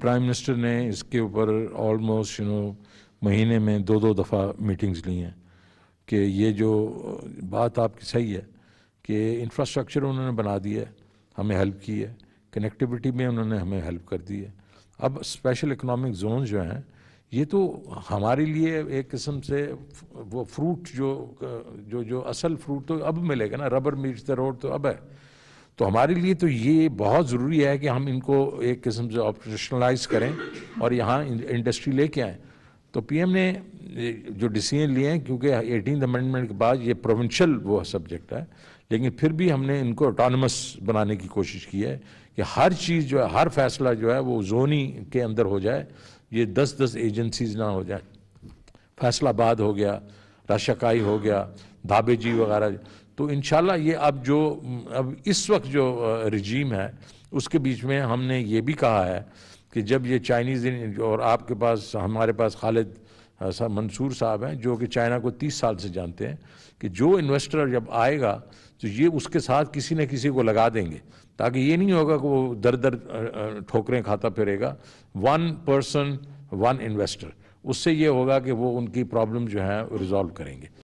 prime minister ने इसके ऊपर ऑलमोस्ट यू नो महीने में दो दो दफ़ा मीटिंग्स ली हैं कि ये जो बात आपकी सही है कि इंफ्रास्ट्रक्चर उन्होंने बना दिया है हमें हेल्प की है कनेक्टिविटी में उन्होंने हमें हेल्प कर दी है अब स्पेशल इकोनॉमिक जोन जो हैं ये तो हमारे लिए एक किस्म से वो फ्रूट जो जो जो असल फ्रूट तो अब मिलेगा ना रबर मिर्च द रोड तो अब है तो हमारे लिए तो ये बहुत ज़रूरी है कि हम इनको एक किस्म से ऑपरेशनलाइज करें और यहाँ इंडस्ट्री लेके आएँ तो पीएम ने जो डिसीजन लिए हैं क्योंकि एटीन अमेंडमेंट के बाद ये प्रोविंशल वो सब्जेक्ट है लेकिन फिर भी हमने इनको ऑटोनमस बनाने की कोशिश की है कि हर चीज़ जो है हर फैसला जो है वो जोनी के अंदर हो जाए ये दस दस एजेंसीज ना हो जाए फैसलाबाद हो गया राशाकाई हो गया धाबे जी वगैरह तो इन ये अब जो अब इस वक्त जो रजीम है उसके बीच में हमने ये भी कहा है कि जब ये चाइनीज़ और आपके पास हमारे पास खालिद मंसूर साहब हैं जो कि चाइना को 30 साल से जानते हैं कि जो इन्वेस्टर जब आएगा तो ये उसके साथ किसी न किसी को लगा देंगे ताकि ये नहीं होगा कि वो दर दर ठोकरें खाता फिरेगा वन पर्सन वन इन्वेस्टर उससे ये होगा कि वो उनकी प्रॉब्लम जो है रिज़ॉल्व करेंगे